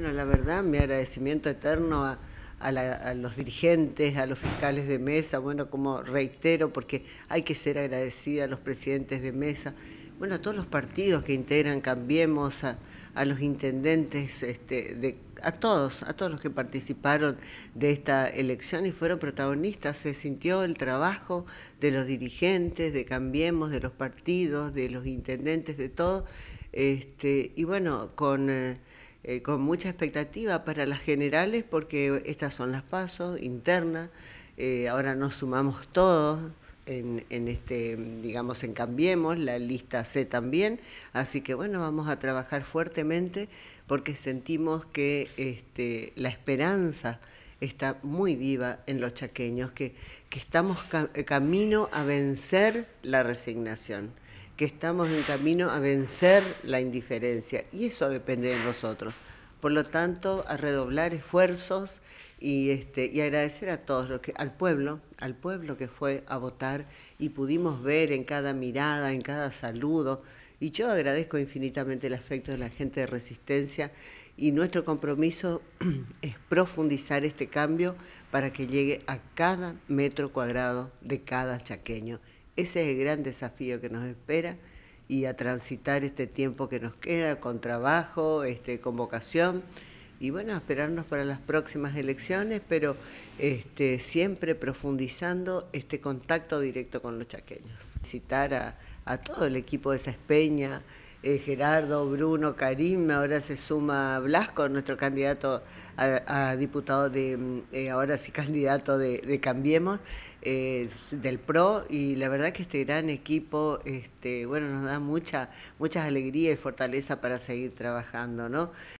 Bueno, la verdad, mi agradecimiento eterno a, los dirigentes, a los fiscales de mesa, bueno, como reitero, porque hay que ser agradecida a los presidentes de mesa, bueno, a todos los partidos que integran Cambiemos, a, los intendentes, este, a todos, a todos los que participaron de esta elección y fueron protagonistas. Se sintió el trabajo de los dirigentes, de Cambiemos, de los partidos, de los intendentes, de todo. Este, y bueno, con... Eh, eh, con mucha expectativa para las generales, porque estas son las pasos internas. Eh, ahora nos sumamos todos en, este, digamos, en Cambiemos, la lista C también. Así que bueno, vamos a trabajar fuertemente porque sentimos que este, la esperanza está muy viva en los chaqueños, que, estamos eh, camino a vencer la resignación que estamos en camino a vencer la indiferencia y eso depende de nosotros. Por lo tanto, a redoblar esfuerzos y, este, y agradecer a todos, los que, al pueblo, al pueblo que fue a votar y pudimos ver en cada mirada, en cada saludo. Y yo agradezco infinitamente el afecto de la gente de Resistencia y nuestro compromiso es profundizar este cambio para que llegue a cada metro cuadrado de cada chaqueño. Ese es el gran desafío que nos espera y a transitar este tiempo que nos queda con trabajo, este, con vocación y bueno, esperarnos para las próximas elecciones, pero este, siempre profundizando este contacto directo con los chaqueños. Citar a, todo el equipo de Saspeña, eh, Gerardo, Bruno, Karim, ahora se suma Blasco, nuestro candidato a, diputado de, mm, eh, ahora sí candidato de, Cambiemos, eh, del PRO, y la verdad que este gran equipo, este, bueno, nos da mucha, muchas alegría y fortaleza para seguir trabajando, ¿no?